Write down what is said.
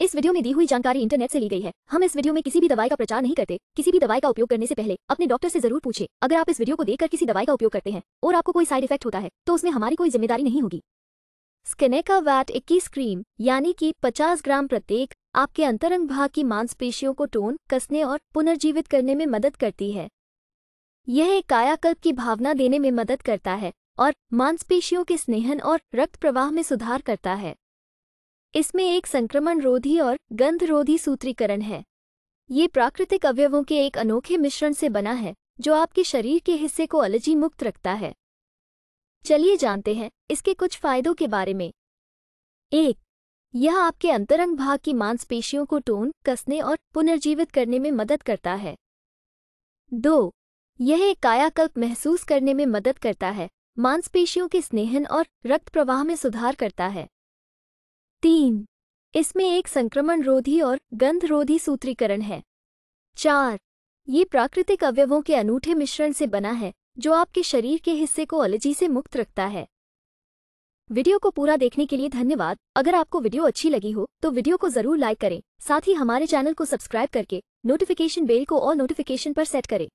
इस वीडियो में दी हुई जानकारी इंटरनेट से ली गई है हम इस वीडियो में किसी भी दवाई का प्रचार नहीं करते किसी भी दवाई का उपयोग करने से पहले अपने डॉक्टर से जरूर पूछे अगर आप इस वीडियो को देखकर किसी दवाई का उपयोग करते हैं और आपको कोई साइड इफेक्ट होता है तो उसमें हमारी कोई जिम्मेदारी नहीं होगी स्कनेका वैट इक्कीस क्रीम यानी कि पचास ग्राम प्रत्येक आपके अंतरंग भाग की मांसपेशियों को टोन कसने और पुनर्जीवित करने में मदद करती है यह एक कायाकल्प की भावना देने में मदद करता है और मांसपेशियों के स्नेहन और रक्त प्रवाह में सुधार करता है इसमें एक संक्रमण रोधी और गंधरोधी सूत्रीकरण है ये प्राकृतिक अवयवों के एक अनोखे मिश्रण से बना है जो आपके शरीर के हिस्से को अलर्जी मुक्त रखता है चलिए जानते हैं इसके कुछ फायदों के बारे में एक यह आपके अंतरंग भाग की मांसपेशियों को टोन कसने और पुनर्जीवित करने में मदद करता है दो यह एक कायाकल्प महसूस करने में मदद करता है मांसपेशियों के स्नेहन और रक्त प्रवाह में सुधार करता है तीन इसमें एक संक्रमण रोधी और गंध रोधी सूत्रीकरण है चार ये प्राकृतिक अवयवों के अनूठे मिश्रण से बना है जो आपके शरीर के हिस्से को एलर्जी से मुक्त रखता है वीडियो को पूरा देखने के लिए धन्यवाद अगर आपको वीडियो अच्छी लगी हो तो वीडियो को जरूर लाइक करें साथ ही हमारे चैनल को सब्सक्राइब करके नोटिफिकेशन बेल को और नोटिफिकेशन पर सेट करें